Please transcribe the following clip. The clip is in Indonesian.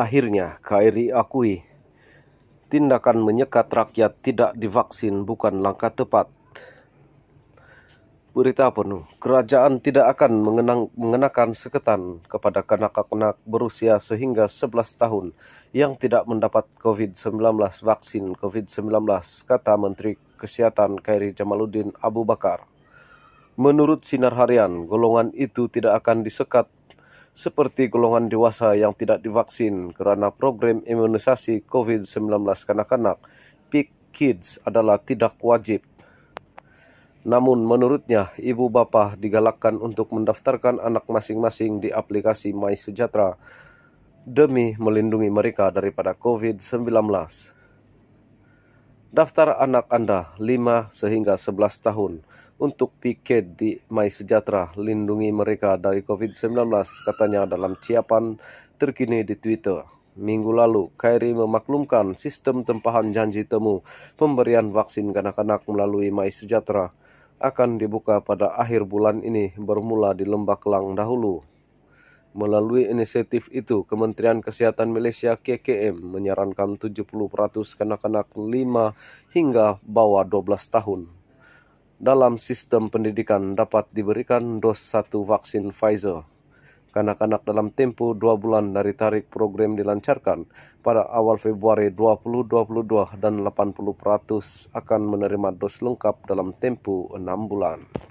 Akhirnya Kairi akui tindakan menyekat rakyat tidak divaksin bukan langkah tepat. Berita penuh, kerajaan tidak akan mengenang, mengenakan seketan kepada kanak-kanak berusia sehingga 11 tahun yang tidak mendapat COVID-19 vaksin COVID-19, kata Menteri Kesehatan Kairi Jamaluddin Abu Bakar. Menurut Sinar Harian, golongan itu tidak akan disekat seperti golongan dewasa yang tidak divaksin kerana program imunisasi COVID-19 kanak-kanak Big Kids adalah tidak wajib. Namun menurutnya, ibu bapa digalakkan untuk mendaftarkan anak masing-masing di aplikasi My Sejahtera demi melindungi mereka daripada COVID-19. daftar anak anda 5 sehingga 11 tahun untuk piket di Mai Sejahtera lindungi mereka dari COVID-19 katanya dalam ciapan terkini di Twitter. Minggu lalu, Kairi memaklumkan sistem tempahan janji temu pemberian vaksin kanak-kanak melalui Mai Sejahtera akan dibuka pada akhir bulan ini bermula di Lembah Kelang dahulu. Melalui inisiatif itu, Kementerian Kesehatan Malaysia KKM menyarankan 70% kanak-kanak 5 hingga bawah 12 tahun dalam sistem pendidikan dapat diberikan dos satu vaksin Pfizer. Kanak-kanak dalam tempo dua bulan dari tarik program dilancarkan pada awal Februari 2022 dan 80% akan menerima dos lengkap dalam tempo enam bulan.